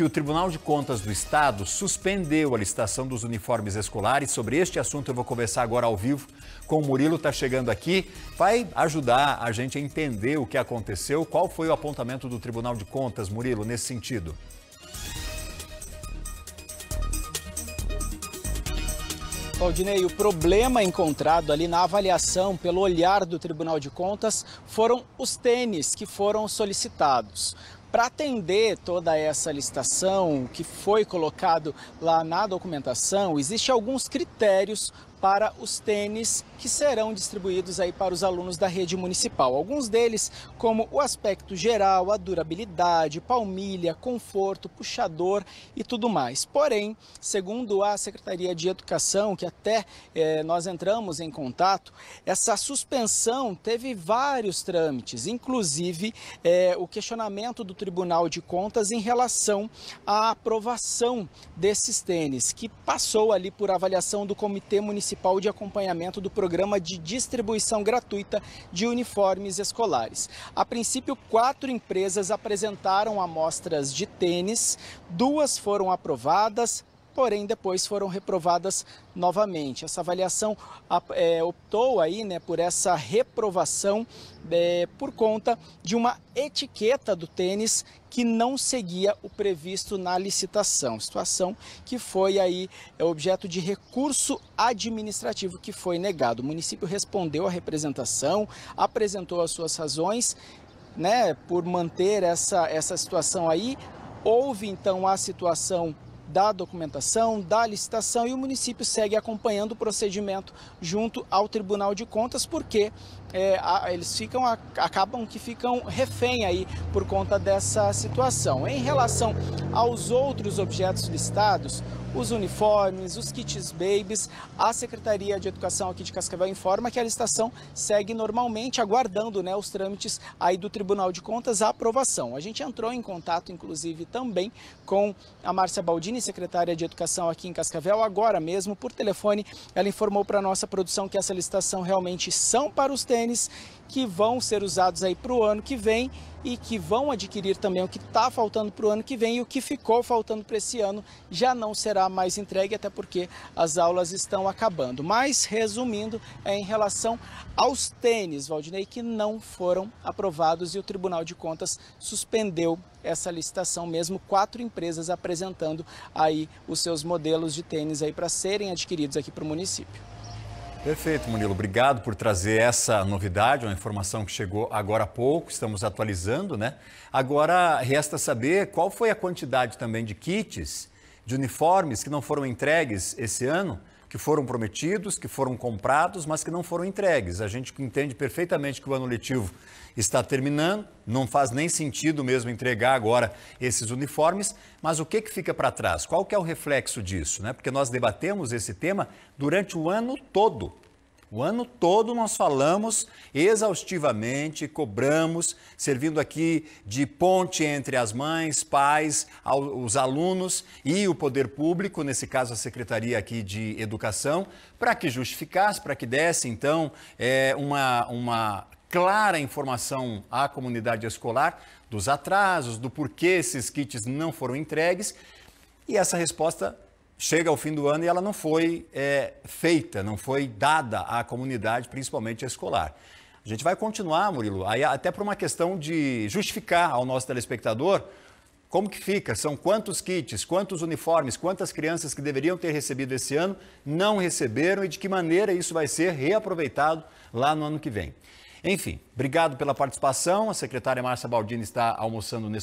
que o Tribunal de Contas do Estado suspendeu a licitação dos uniformes escolares. Sobre este assunto eu vou conversar agora ao vivo com o Murilo, está chegando aqui, vai ajudar a gente a entender o que aconteceu, qual foi o apontamento do Tribunal de Contas, Murilo, nesse sentido. Valdinei, o problema encontrado ali na avaliação pelo olhar do Tribunal de Contas foram os tênis que foram solicitados. Para atender toda essa licitação que foi colocado lá na documentação, existe alguns critérios para os tênis que serão distribuídos aí para os alunos da rede municipal. Alguns deles, como o aspecto geral, a durabilidade, palmilha, conforto, puxador e tudo mais. Porém, segundo a Secretaria de Educação, que até eh, nós entramos em contato, essa suspensão teve vários trâmites, inclusive eh, o questionamento do Tribunal de Contas em relação à aprovação desses tênis, que passou ali por avaliação do Comitê Municipal Municipal de Acompanhamento do Programa de Distribuição Gratuita de Uniformes Escolares. A princípio, quatro empresas apresentaram amostras de tênis, duas foram aprovadas, porém depois foram reprovadas novamente. Essa avaliação é, optou aí, né, por essa reprovação é, por conta de uma etiqueta do tênis que não seguia o previsto na licitação, situação que foi aí é, objeto de recurso administrativo que foi negado. O município respondeu à representação, apresentou as suas razões, né, por manter essa, essa situação aí. Houve então a situação da documentação, da licitação e o município segue acompanhando o procedimento junto ao Tribunal de Contas, porque é, a, eles ficam, a, acabam que ficam refém aí por conta dessa situação. Em relação aos outros objetos listados, os uniformes, os kits babies. A Secretaria de Educação aqui de Cascavel informa que a licitação segue normalmente, aguardando né, os trâmites aí do Tribunal de Contas a aprovação. A gente entrou em contato, inclusive, também com a Márcia Baldini, secretária de Educação aqui em Cascavel, agora mesmo, por telefone. Ela informou para a nossa produção que essa licitação realmente são para os tênis que vão ser usados aí para o ano que vem e que vão adquirir também o que está faltando para o ano que vem e o que ficou faltando para esse ano já não será mais entregue, até porque as aulas estão acabando. Mas, resumindo, é em relação aos tênis, Valdinei, que não foram aprovados e o Tribunal de Contas suspendeu essa licitação mesmo quatro empresas apresentando aí os seus modelos de tênis aí para serem adquiridos aqui para o município. Perfeito, Murilo. Obrigado por trazer essa novidade, uma informação que chegou agora há pouco, estamos atualizando, né? Agora resta saber qual foi a quantidade também de kits, de uniformes que não foram entregues esse ano que foram prometidos, que foram comprados, mas que não foram entregues. A gente entende perfeitamente que o ano letivo está terminando, não faz nem sentido mesmo entregar agora esses uniformes, mas o que, que fica para trás? Qual que é o reflexo disso? Né? Porque nós debatemos esse tema durante o ano todo. O ano todo nós falamos exaustivamente, cobramos, servindo aqui de ponte entre as mães, pais, os alunos e o poder público, nesse caso a Secretaria aqui de Educação, para que justificasse, para que desse então é, uma, uma clara informação à comunidade escolar dos atrasos, do porquê esses kits não foram entregues. E essa resposta chega ao fim do ano e ela não foi é, feita, não foi dada à comunidade, principalmente escolar. A gente vai continuar, Murilo, aí até por uma questão de justificar ao nosso telespectador como que fica, são quantos kits, quantos uniformes, quantas crianças que deveriam ter recebido esse ano não receberam e de que maneira isso vai ser reaproveitado lá no ano que vem. Enfim, obrigado pela participação. A secretária Márcia Baldini está almoçando nesse